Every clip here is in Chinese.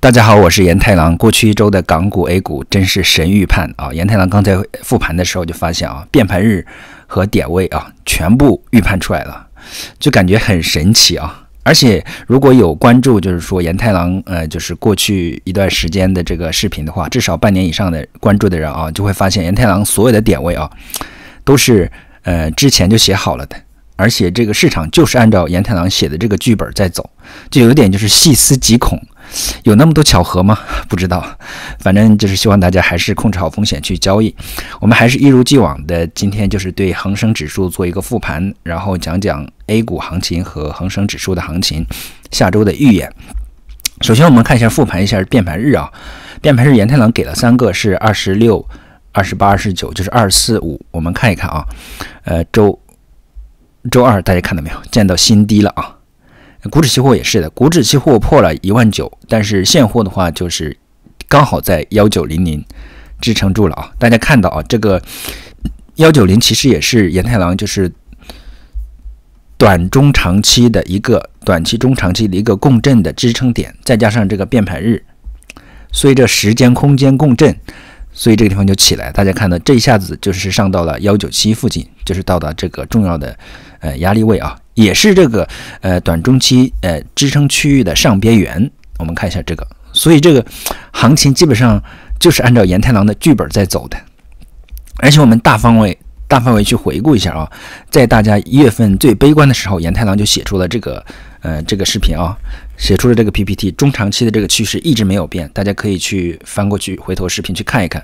大家好，我是岩太郎。过去一周的港股、A 股真是神预判啊！岩太郎刚才复盘的时候就发现啊，变盘日和点位啊，全部预判出来了，就感觉很神奇啊！而且如果有关注，就是说岩太郎呃，就是过去一段时间的这个视频的话，至少半年以上的关注的人啊，就会发现岩太郎所有的点位啊，都是呃之前就写好了的，而且这个市场就是按照岩太郎写的这个剧本在走，就有点就是细思极恐。有那么多巧合吗？不知道，反正就是希望大家还是控制好风险去交易。我们还是一如既往的，今天就是对恒生指数做一个复盘，然后讲讲 A 股行情和恒生指数的行情，下周的预演。首先我们看一下复盘一下变盘日啊，变盘日严太郎给了三个是二十六、二十八、二十九，就是二四五。我们看一看啊，呃，周周二大家看到没有？见到新低了啊。股指期货也是的，股指期货破了一万九，但是现货的话就是刚好在幺九零零支撑住了啊。大家看到啊，这个幺九零其实也是严太郎就是短中长期的一个短期中长期的一个共振的支撑点，再加上这个变盘日，随着时间空间共振，所以这个地方就起来。大家看到这一下子就是上到了幺九七附近，就是到达这个重要的呃压力位啊。也是这个呃短中期呃支撑区域的上边缘，我们看一下这个，所以这个行情基本上就是按照岩太郎的剧本在走的，而且我们大方位大范围去回顾一下啊，在大家一月份最悲观的时候，岩太郎就写出了这个呃这个视频啊，写出了这个 PPT，中长期的这个趋势一直没有变，大家可以去翻过去回头视频去看一看，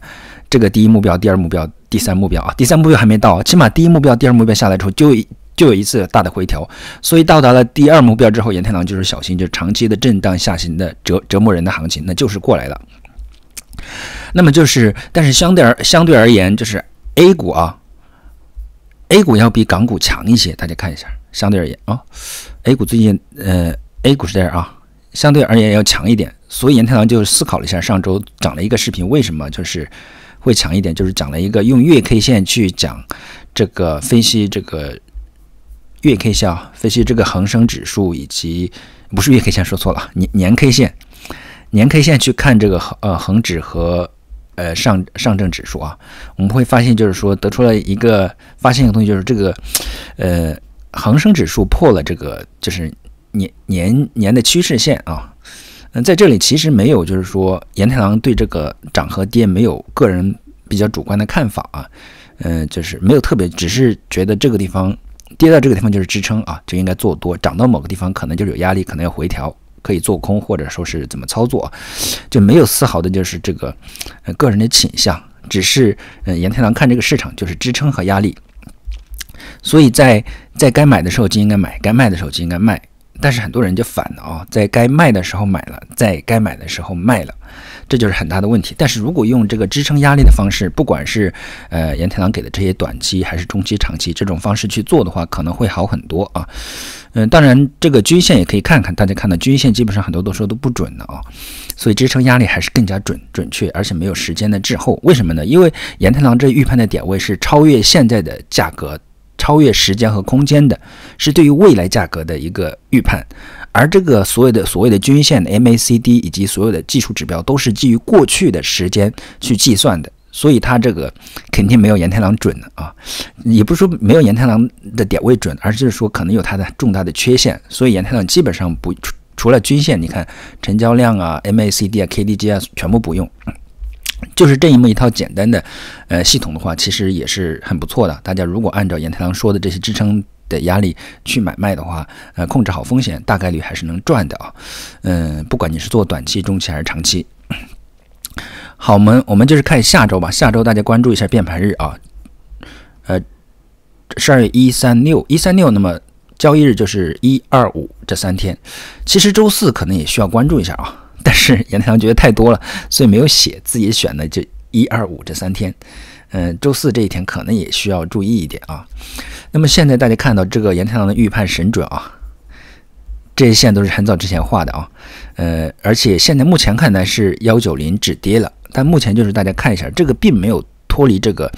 这个第一目标、第二目标、第三目标啊，第三目标还没到，起码第一目标、第二目标下来之后就。就有一次大的回调，所以到达了第二目标之后，盐太郎就是小心，就是长期的震荡下行的折折磨人的行情，那就是过来了。那么就是，但是相对而相对而言，就是 A 股啊，A 股要比港股强一些。大家看一下，相对而言啊，A 股最近呃，A 股是这样啊，相对而言要强一点。所以盐太郎就思考了一下，上周讲了一个视频，为什么就是会强一点，就是讲了一个用月 K 线去讲这个分析这个。月 K 线分析这个恒生指数以及不是月 K 线说错了年年 K 线年 K 线去看这个呃恒指和呃上上证指数啊，我们会发现就是说得出了一个发现一个东西就是这个呃恒生指数破了这个就是年年年的趋势线啊，嗯，在这里其实没有就是说严太郎对这个涨和跌没有个人比较主观的看法啊，嗯，就是没有特别，只是觉得这个地方。跌到这个地方就是支撑啊，就应该做多；涨到某个地方可能就是有压力，可能要回调，可以做空，或者说是怎么操作，就没有丝毫的就是这个个人的倾向，只是嗯，严太郎看这个市场就是支撑和压力，所以在在该买的时候就应该买，该卖的时候就应该卖，但是很多人就反了啊，在该卖的时候买了，在该买的时候卖了。这就是很大的问题，但是如果用这个支撑压力的方式，不管是呃严太郎给的这些短期还是中期、长期这种方式去做的话，可能会好很多啊。嗯，当然这个均线也可以看看，大家看到均线基本上很多都说都不准的啊，所以支撑压力还是更加准准确，而且没有时间的滞后。为什么呢？因为严太郎这预判的点位是超越现在的价格、超越时间和空间的，是对于未来价格的一个预判。而这个所谓的所谓的均线、的 MACD 以及所有的技术指标，都是基于过去的时间去计算的，所以它这个肯定没有严太郎准的啊。也不是说没有严太郎的点位准，而是说可能有它的重大的缺陷。所以严太郎基本上不除除了均线，你看成交量啊、MACD 啊、KDJ 啊，全部不用，就是这么一套简单的呃系统的话，其实也是很不错的。大家如果按照严太郎说的这些支撑。的压力去买卖的话，呃，控制好风险，大概率还是能赚的啊。嗯，不管你是做短期、中期还是长期，好，我们我们就是看下周吧。下周大家关注一下变盘日啊，呃，十二月一三六一三六，那么交易日就是一二五这三天。其实周四可能也需要关注一下啊，但是杨太强觉得太多了，所以没有写。自己选的就一二五这三天。嗯，周四这一天可能也需要注意一点啊。那么现在大家看到这个盐太郎的预判神准啊，这些线都是很早之前画的啊。呃，而且现在目前看来是幺九零止跌了，但目前就是大家看一下，这个并没有脱离这个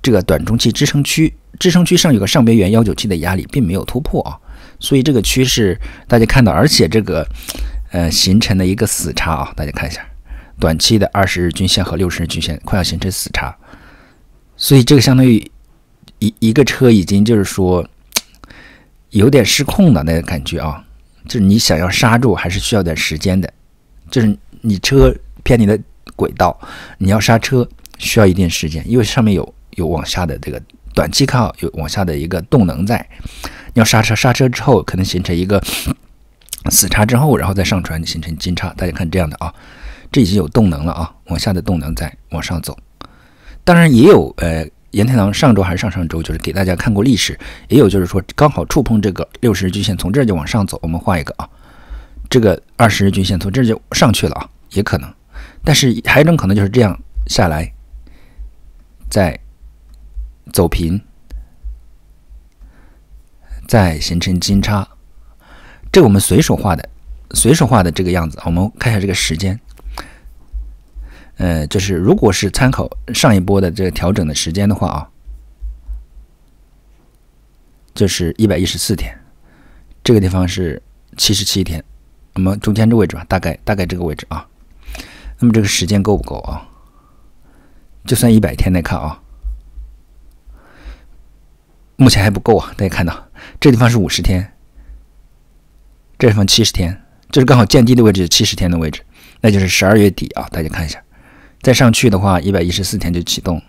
这个短中期支撑区，支撑区上有个上边缘幺九七的压力并没有突破啊。所以这个趋势大家看到，而且这个呃形成了一个死叉啊，大家看一下。短期的二十日均线和六十日均线快要形成死叉，所以这个相当于一一个车已经就是说有点失控的那个感觉啊，就是你想要刹住还是需要点时间的，就是你车偏离的轨道，你要刹车需要一定时间，因为上面有有往下的这个短期看好有往下的一个动能在，你要刹车刹车之后可能形成一个死叉之后，然后再上传形成金叉，大家看这样的啊。这已经有动能了啊，往下的动能在往上走。当然也有，呃，盐天堂上周还是上上周，就是给大家看过历史，也有就是说刚好触碰这个六十日均线，从这就往上走。我们画一个啊，这个二十日均线从这就上去了啊，也可能。但是还有一种可能就是这样下来，再走平，再形成金叉。这我们随手画的，随手画的这个样子。我们看一下这个时间。呃，就是如果是参考上一波的这个调整的时间的话啊，就是一百一十四天，这个地方是七十七天，那么中间这位置吧，大概大概这个位置啊，那么这个时间够不够啊？就算一百天来看啊，目前还不够啊。大家看到这地方是五十天，这地方七十天，就是刚好见低的位置，七十天的位置，那就是十二月底啊。大家看一下。再上去的话，一百一十四天就启动，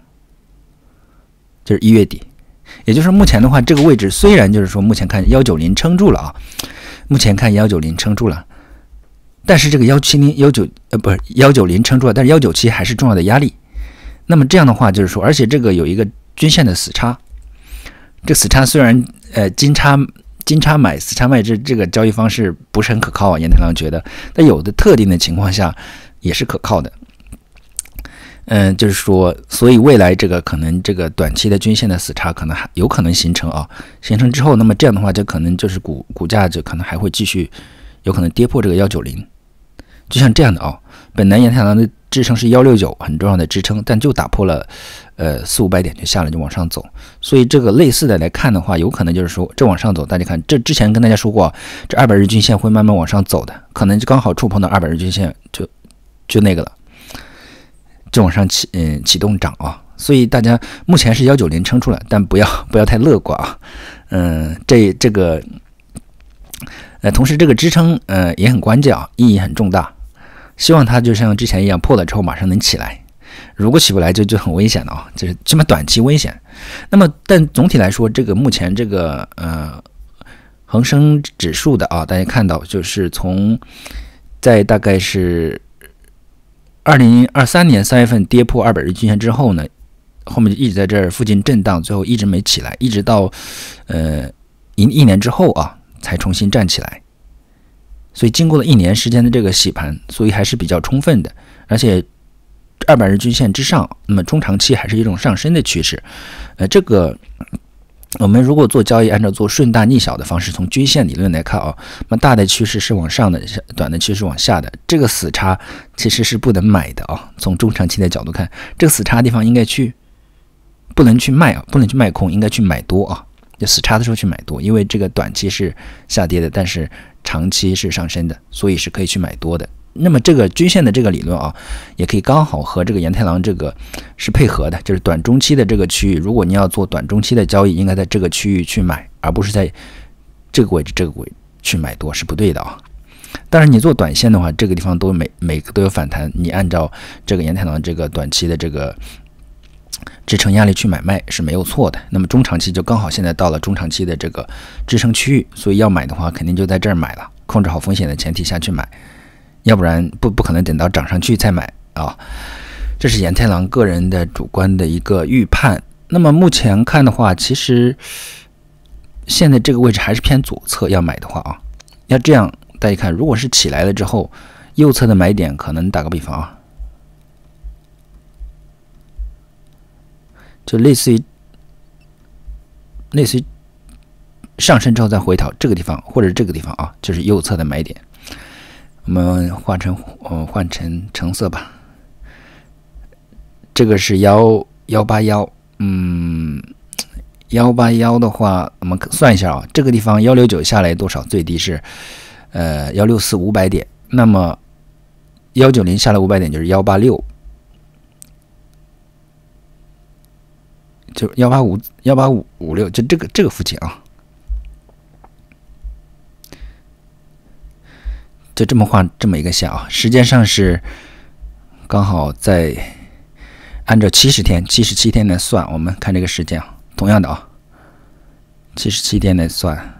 就是一月底，也就是目前的话，这个位置虽然就是说，目前看幺九零撑住了啊，目前看幺九零撑住了，但是这个幺七零幺九呃不是幺九零撑住了，但是幺九七还是重要的压力。那么这样的话，就是说，而且这个有一个均线的死叉，这死叉虽然呃金叉金叉买死叉卖，这这个交易方式不是很可靠啊。严太郎觉得，但有的特定的情况下也是可靠的。嗯，就是说，所以未来这个可能这个短期的均线的死叉可能还有可能形成啊，形成之后，那么这样的话就可能就是股股价就可能还会继续，有可能跌破这个幺九零，就像这样的啊，本来延郎的支撑是幺六九，很重要的支撑，但就打破了，呃四五百点就下来就往上走，所以这个类似的来看的话，有可能就是说这往上走，大家看这之前跟大家说过，这二百日均线会慢慢往上走的，可能就刚好触碰到二百日均线就就那个了。就往上起，嗯，启动涨啊，所以大家目前是幺九零撑出来，但不要 不要太乐观啊，嗯，这这个，呃，同时这个支撑，呃，也很关键啊，意义很重大，希望它就像之前一样破了之后马上能起来，如果起不来就就很危险了啊，就是起码短期危险。那么，但总体来说，这个目前这个，呃，恒生指数的啊，大家看到就是从在大概是。二零二三年三月份跌破二百日均线之后呢，后面就一直在这儿附近震荡，最后一直没起来，一直到呃一一年之后啊才重新站起来。所以经过了一年时间的这个洗盘，所以还是比较充分的，而且二百日均线之上，那么中长期还是一种上升的趋势。呃，这个。我们如果做交易，按照做顺大逆小的方式，从均线理论来看啊，那么大的趋势是往上的，短的趋势往下的，这个死叉其实是不能买的啊。从中长期的角度看，这个死叉地方应该去，不能去卖啊，不能去卖空，应该去买多啊。就死叉的时候去买多，因为这个短期是下跌的，但是长期是上升的，所以是可以去买多的。那么这个均线的这个理论啊，也可以刚好和这个岩太郎这个。是配合的，就是短中期的这个区域，如果你要做短中期的交易，应该在这个区域去买，而不是在这个位置、这个位去买多是不对的啊。但是你做短线的话，这个地方都每每个都有反弹，你按照这个沿太行这个短期的这个支撑压力去买卖是没有错的。那么中长期就刚好现在到了中长期的这个支撑区域，所以要买的话，肯定就在这儿买了，控制好风险的前提下去买，要不然不不可能等到涨上去再买啊。这是岩太郎个人的主观的一个预判。那么目前看的话，其实现在这个位置还是偏左侧，要买的话啊，要这样。大家看，如果是起来了之后，右侧的买点可能打个比方啊，就类似于类似于上升之后再回调这个地方，或者这个地方啊，就是右侧的买点。我们换成嗯，换成橙色吧。这个是幺幺八幺，嗯，幺八幺的话，我们算一下啊，这个地方幺六九下来多少？最低是呃幺六四五百点，那么幺九零下来五百点就是幺八六，就幺八五幺八五五六，就这个这个附近啊，就这么画这么一个线啊，时间上是刚好在。按照七十天、七十七天来算，我们看这个时间，同样的啊，七十七天来算，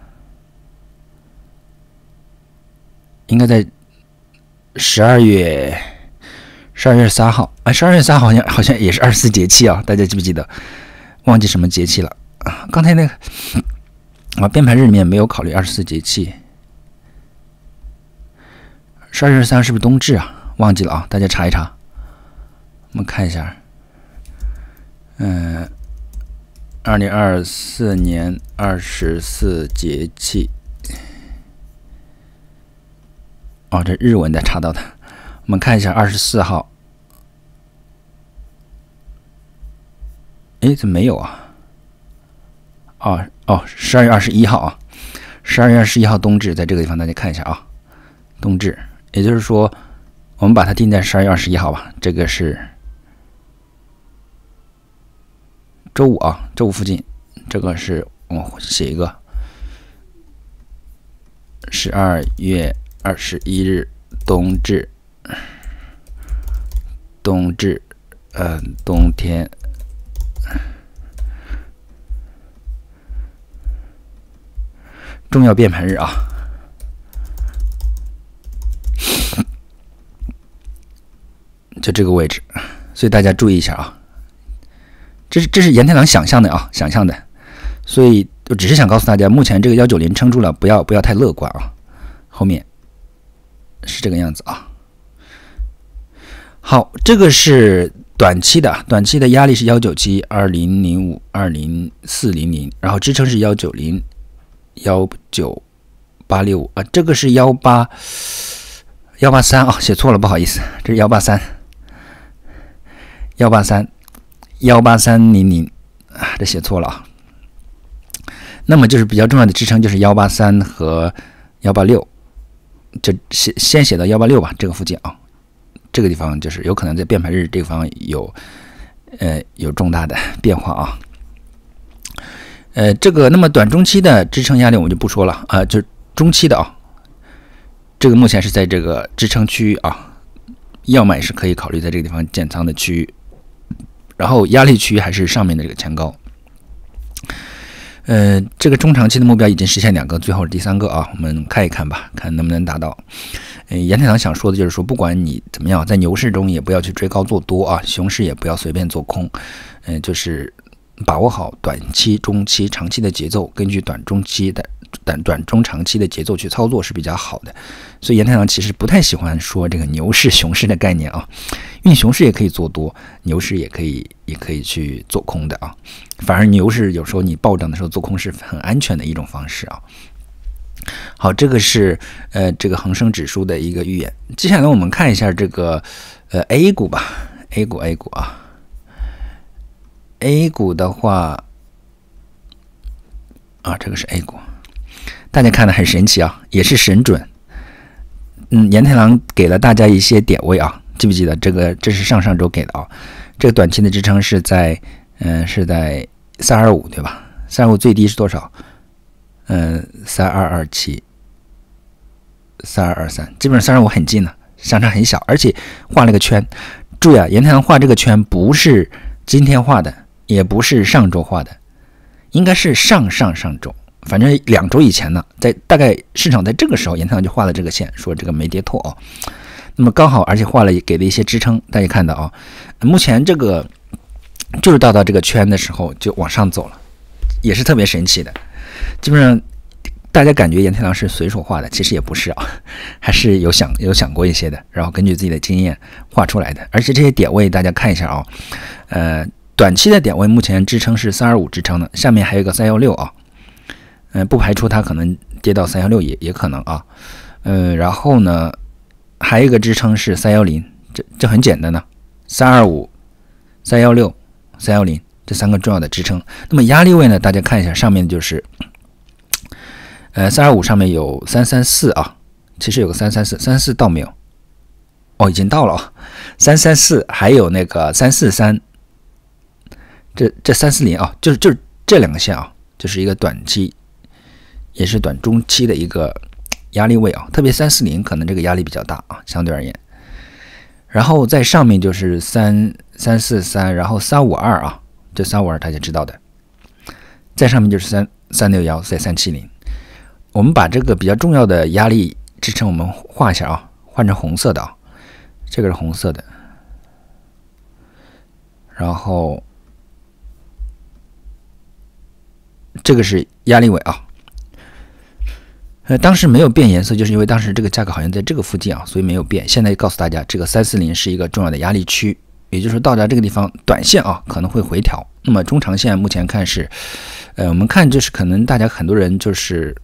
应该在十二月十二月三号。啊十二月三号好像好像也是二十四节气啊，大家记不记得？忘记什么节气了？啊，刚才那个啊，编排日里面没有考虑二十四节气。十二月三是不是冬至啊？忘记了啊，大家查一查。我们看一下。嗯，二零二四年二十四节气，哦，这日文的查到的。我们看一下二十四号，哎，怎么没有啊？哦哦，十二月二十一号啊，十二月二十一号冬至，在这个地方大家看一下啊，冬至，也就是说，我们把它定在十二月二十一号吧，这个是。周五啊，周五附近，这个是我写一个十二月二十一日冬至，冬至，嗯，冬天重要变盘日啊，就这个位置，所以大家注意一下啊。这是这是严太狼想象的啊，想象的，所以我只是想告诉大家，目前这个幺九零撑住了，不要不要太乐观啊。后面是这个样子啊。好，这个是短期的，短期的压力是幺九七二零零五二零四零零，然后支撑是幺九零幺九八六五啊，这个是幺八幺八三啊，写错了，不好意思，这是幺八三幺八三。幺八三零零啊，这写错了啊。那么就是比较重要的支撑，就是幺八三和幺八六，就先先写到幺八六吧，这个附近啊，这个地方就是有可能在变盘日这方有呃有重大的变化啊。呃，这个那么短中期的支撑压力我们就不说了啊，就是中期的啊，这个目前是在这个支撑区域啊，要买是可以考虑在这个地方建仓的区域。然后压力区还是上面的这个前高，呃，这个中长期的目标已经实现两个，最后第三个啊，我们看一看吧，看能不能达到。嗯，严太堂想说的就是说，不管你怎么样，在牛市中也不要去追高做多啊，熊市也不要随便做空，嗯，就是把握好短期、中期、长期的节奏，根据短中期的。短、短、中、长期的节奏去操作是比较好的，所以严太郎其实不太喜欢说这个牛市、熊市的概念啊，因为熊市也可以做多，牛市也可以、也可以去做空的啊。反而牛市有时候你暴涨的时候做空是很安全的一种方式啊。好，这个是呃这个恒生指数的一个预言。接下来我们看一下这个呃 A 股吧，A 股 A 股啊，A 股的话啊，这个是 A 股。大家看的很神奇啊，也是神准。嗯，岩太郎给了大家一些点位啊，记不记得这个？这是上上周给的啊。这个短期的支撑是在，嗯，是在三二五对吧？三二五最低是多少？嗯，三二二七、三二二三，基本上三二五很近了，相差很小。而且画了个圈，注意啊，岩太郎画这个圈不是今天画的，也不是上周画的，应该是上上上周。反正两周以前呢，在大概市场在这个时候，严太郎就画了这个线，说这个没跌透啊。那么刚好，而且画了给了一些支撑，大家看到啊，目前这个就是到达这个圈的时候就往上走了，也是特别神奇的。基本上大家感觉严太郎是随手画的，其实也不是啊，还是有想有想过一些的，然后根据自己的经验画出来的。而且这些点位大家看一下啊，呃，短期的点位目前支撑是三二五支撑的，下面还有一个三幺六啊。嗯，不排除它可能跌到三幺六也也可能啊。嗯，然后呢，还有一个支撑是三幺零，这这很简单呢。三二五、三幺六、三幺零这三个重要的支撑。那么压力位呢？大家看一下，上面就是呃三二五上面有三三四啊，其实有个三三四，三四到没有。哦，已经到了啊，三三四还有那个三四三，这这三四零啊，就是就是这两个线啊，就是一个短期。也是短中期的一个压力位啊，特别三四零可能这个压力比较大啊，相对而言。然后在上面就是三三四三，然后三五二啊，这三五二大家知道的，在上面就是三三六幺再三七零。我们把这个比较重要的压力支撑，我们画一下啊，换成红色的啊，这个是红色的，然后这个是压力位啊。呃，当时没有变颜色，就是因为当时这个价格好像在这个附近啊，所以没有变。现在告诉大家，这个三四零是一个重要的压力区，也就是到达这个地方，短线啊可能会回调。那么中长线目前看是，呃，我们看就是可能大家很多人就是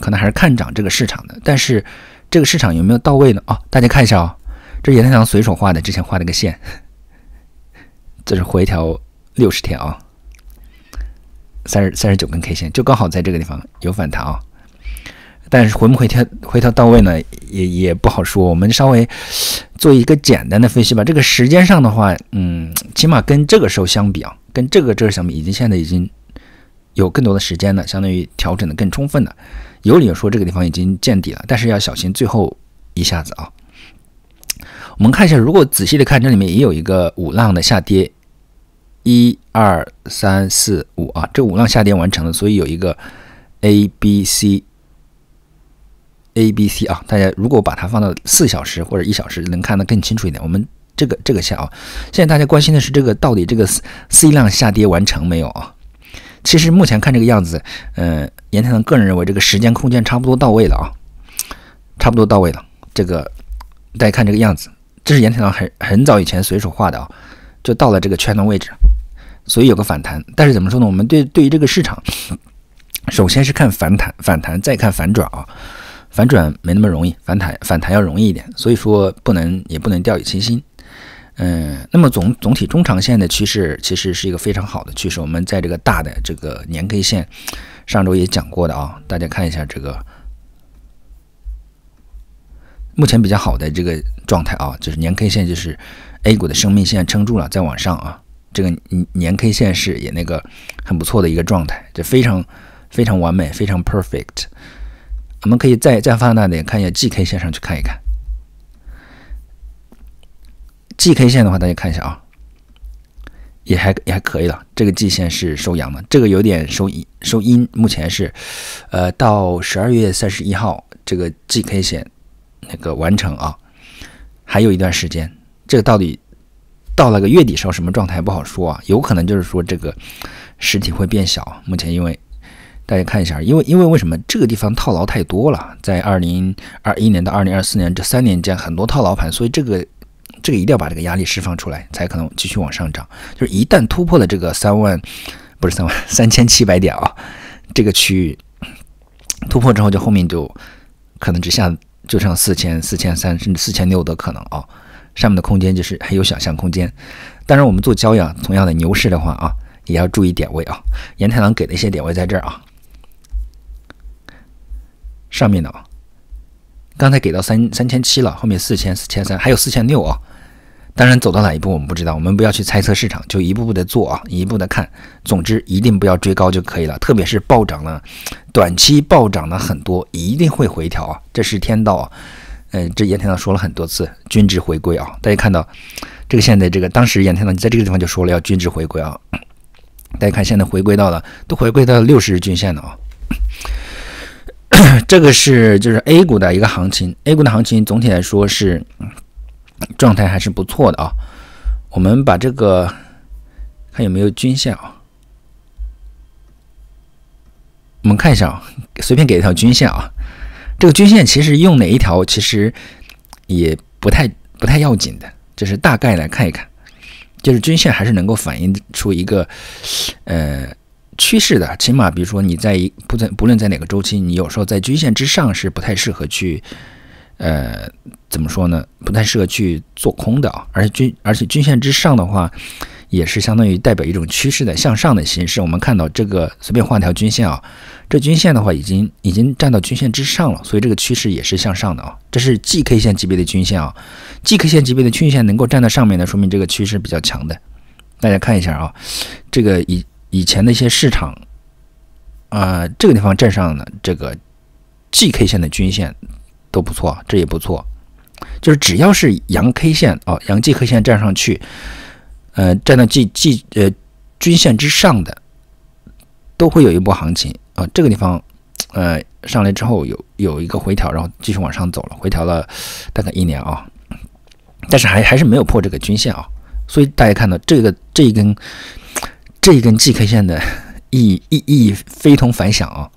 可能还是看涨这个市场的，但是这个市场有没有到位呢？啊，大家看一下啊，这是颜太阳随手画的，之前画了个线，这是回调六十天啊，三十三十九根 K 线就刚好在这个地方有反弹啊。但是回不回调回调到位呢，也也不好说。我们稍微做一个简单的分析吧。这个时间上的话，嗯，起码跟这个时候相比啊，跟这个这个相比，已经现在已经有更多的时间了，相当于调整的更充分了，有理由说这个地方已经见底了。但是要小心最后一下子啊。我们看一下，如果仔细的看，这里面也有一个五浪的下跌，一二三四五啊，这五浪下跌完成了，所以有一个 A B C。A、B、C 啊，大家如果把它放到四小时或者一小时，能看得更清楚一点。我们这个这个线啊，现在大家关心的是这个到底这个 C 量下跌完成没有啊？其实目前看这个样子，嗯，严天堂个人认为这个时间空间差不多到位了啊，差不多到位了。这个大家看这个样子，这是严天堂很很早以前随手画的啊，就到了这个圈的位置，所以有个反弹。但是怎么说呢？我们对对于这个市场，首先是看反弹，反弹再看反转啊。反转没那么容易，反弹反弹要容易一点，所以说不能也不能掉以轻心，嗯，那么总总体中长线的趋势其实是一个非常好的趋势。我们在这个大的这个年 K 线，上周也讲过的啊，大家看一下这个目前比较好的这个状态啊，就是年 K 线就是 A 股的生命线撑住了再往上啊，这个年 K 线是也那个很不错的一个状态，就非常非常完美，非常 perfect。我们可以再再放大点，看一下 GK 线上去看一看。GK 线的话，大家看一下啊，也还也还可以了。这个 G 线是收阳的，这个有点收阴收阴。目前是，呃，到十二月三十一号，这个 GK 线那个完成啊，还有一段时间。这个到底到了个月底时候什么状态不好说啊？有可能就是说这个实体会变小。目前因为。大家看一下，因为因为为什么这个地方套牢太多了？在二零二一年到二零二四年这三年间，很多套牢盘，所以这个这个一定要把这个压力释放出来，才可能继续往上涨。就是一旦突破了这个三万，不是三万 三千七百点啊，这个区域突破之后，就后面就可能只下就剩四千四千三甚至四千六的可能啊，上面的空间就是很有想象空间。当然，我们做交易啊，同样的牛市的话啊，也要注意点位啊。严太郎给的一些点位在这儿啊。上面的啊，刚才给到三三千七了，后面四千四千三，还有四千六啊。当然走到哪一步我们不知道，我们不要去猜测市场，就一步步的做啊，一步的看。总之一定不要追高就可以了。特别是暴涨了，短期暴涨了很多，一定会回调啊，这是天道啊。嗯，这严天道说了很多次，均值回归啊。大家看到这个现在这个，当时严天道你在这个地方就说了要均值回归啊。大家看现在回归到了，都回归到六十日均线了啊。这个是就是 A 股的一个行情，A 股的行情总体来说是状态还是不错的啊。我们把这个看有没有均线啊，我们看一下啊，随便给一条均线啊。这个均线其实用哪一条其实也不太不太要紧的，就是大概来看一看，就是均线还是能够反映出一个呃。趋势的，起码比如说你在一不在，不论在哪个周期，你有时候在均线之上是不太适合去，呃，怎么说呢？不太适合去做空的啊。而且均，而且均线之上的话，也是相当于代表一种趋势的向上的形式。我们看到这个随便画条均线啊，这均线的话已经已经站到均线之上了，所以这个趋势也是向上的啊。这是 G K 线级别的均线啊，G K 线级别的均线能够站到上面的，说明这个趋势比较强的。大家看一下啊，这个以。以前的一些市场，啊，这个地方站上的这个 G K 线的均线都不错，这也不错。就是只要是阳 K 线哦，阳 G K 线站上去，呃，站到 G G 呃均线之上的，都会有一波行情啊。这个地方呃，上来之后有有一个回调，然后继续往上走了，回调了大概一年啊，但是还还是没有破这个均线啊。所以大家看到这个这一根。这一根 G K 线的意义意义非同凡响啊！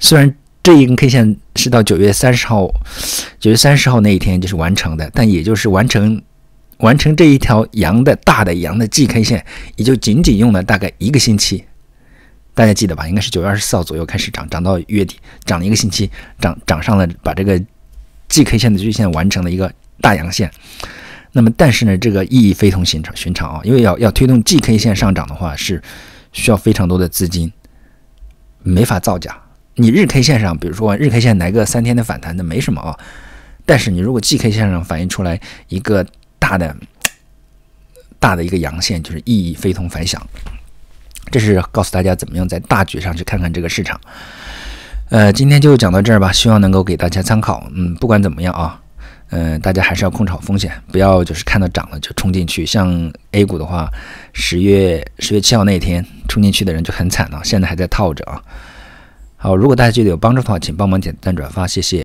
虽然这一根 K 线是到九月三十号，九月三十号那一天就是完成的，但也就是完成完成这一条阳的大的阳的 G K 线，也就仅仅用了大概一个星期。大家记得吧？应该是九月二十四号左右开始涨，涨到月底，涨了一个星期，涨涨上了，把这个 G K 线的均线完成了一个大阳线。那么，但是呢，这个意义非同寻常，寻常啊，因为要要推动 G K 线上涨的话，是需要非常多的资金，没法造假。你日 K 线上，比如说日 K 线来个三天的反弹，那没什么啊。但是你如果 G K 线上反映出来一个大的、大的一个阳线，就是意义非同凡响。这是告诉大家怎么样在大局上去看看这个市场。呃，今天就讲到这儿吧，希望能够给大家参考。嗯，不管怎么样啊。嗯，大家还是要控制好风险，不要就是看到涨了就冲进去。像 A 股的话，十月十月七号那一天冲进去的人就很惨了，现在还在套着啊。好，如果大家觉得有帮助的话，请帮忙点赞转发，谢谢。